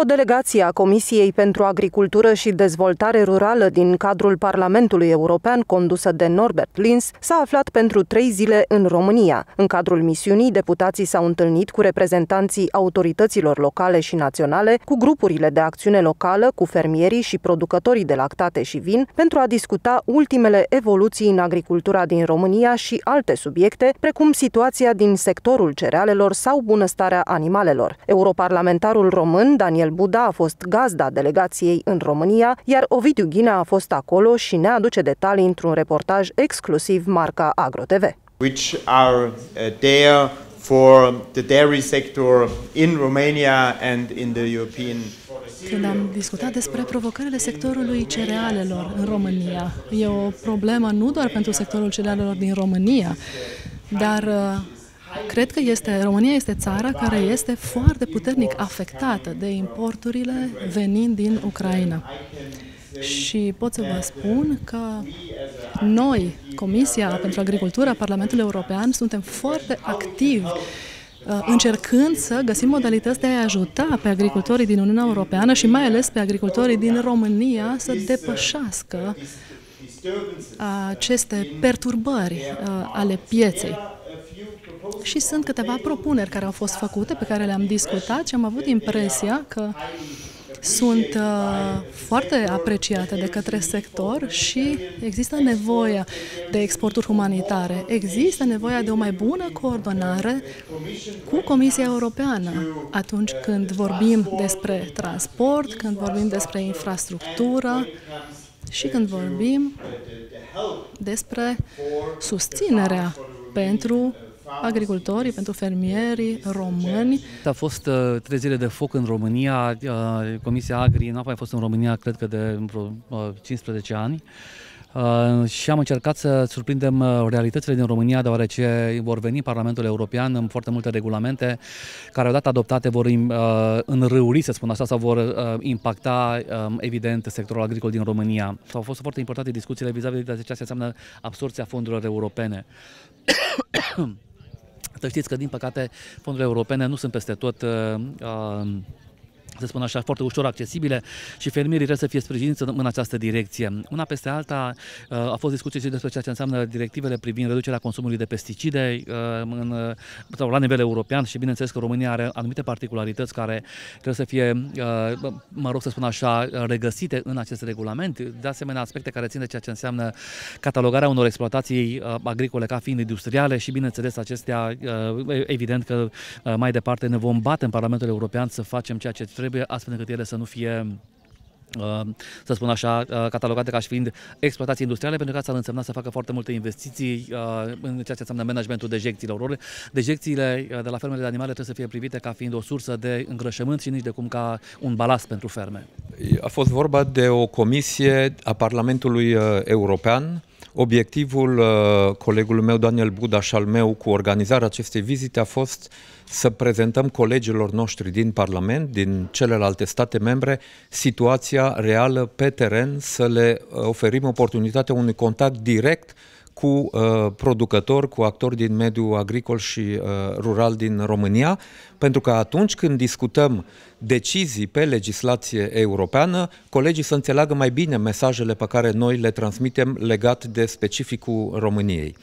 O delegație a Comisiei pentru Agricultură și Dezvoltare Rurală din cadrul Parlamentului European, condusă de Norbert Lins, s-a aflat pentru trei zile în România. În cadrul misiunii, deputații s-au întâlnit cu reprezentanții autorităților locale și naționale, cu grupurile de acțiune locală, cu fermierii și producătorii de lactate și vin, pentru a discuta ultimele evoluții în agricultura din România și alte subiecte, precum situația din sectorul cerealelor sau bunăstarea animalelor. Europarlamentarul român, Daniel Daniel Buda a fost gazda delegației în România, iar Ovidiu Ghina a fost acolo și ne aduce detalii într-un reportaj exclusiv marca AgroTV. Which are uh, there for the dairy sector in Romania and in the European când am discutat despre provocările sectorului cerealelor în România, e o problemă nu doar pentru sectorul cerealelor din România, dar uh, Cred că este, România este țara care este foarte puternic afectată de importurile venind din Ucraina. Și pot să vă spun că noi, Comisia pentru Agricultură a Parlamentului European, suntem foarte activi uh, încercând să găsim modalități de a ajuta pe agricultorii din Uniunea Europeană și mai ales pe agricultorii din România să depășească uh, aceste perturbări uh, ale pieței și sunt câteva propuneri care au fost făcute, pe care le-am discutat și am avut impresia că sunt uh, foarte apreciate de către sector și există nevoia de exporturi humanitare. Există nevoia de o mai bună coordonare cu Comisia Europeană atunci când vorbim despre transport, când vorbim despre infrastructură și când vorbim despre susținerea pentru agricultorii, pentru fermierii români. Da, a fost uh, trei de foc în România, uh, Comisia Agri n-a mai fost în România, cred că de 15 uh, ani. Uh, și am încercat să surprindem realitățile din România, deoarece vor veni Parlamentul European în foarte multe regulamente care, odată adoptate, vor uh, înrâuri, să spun așa, sau vor uh, impacta, um, evident, sectorul agricol din România. Au fost foarte importante discuțiile vis-a-vis de ce înseamnă absorția fondurilor europene. Să știți că, din păcate, fondurile europene nu sunt peste tot uh, uh, să spun așa, foarte ușor accesibile și fermierii trebuie să fie sprijiniți în această direcție. Una peste alta uh, a fost discuție și despre ceea ce înseamnă directivele privind reducerea consumului de pesticide uh, în, uh, sau la nivel european și bineînțeles că România are anumite particularități care trebuie să fie, mă rog să spun așa, regăsite în acest regulament, de asemenea aspecte care țin de ceea ce înseamnă catalogarea unor exploatații agricole ca fiind industriale și bineînțeles acestea, evident că mai departe ne vom bate în Parlamentul European să facem ceea ce trebuie trebuie astfel încât ele să nu fie uh, să spun așa, uh, catalogate ca și fiind exploatații industriale, pentru că asta ar însemna să facă foarte multe investiții uh, în ceea ce înseamnă managementul dejecțiilor lor. Dejecțiile de la fermele de animale trebuie să fie privite ca fiind o sursă de îngrășământ și nici de cum ca un balast pentru ferme. A fost vorba de o comisie a Parlamentului European Obiectivul uh, colegului meu, Daniel Buda, și al meu cu organizarea acestei vizite a fost să prezentăm colegilor noștri din Parlament, din celelalte state membre, situația reală pe teren, să le uh, oferim oportunitatea unui contact direct cu uh, producători, cu actori din mediul agricol și uh, rural din România, pentru că atunci când discutăm decizii pe legislație europeană, colegii să înțeleagă mai bine mesajele pe care noi le transmitem legat de specificul României.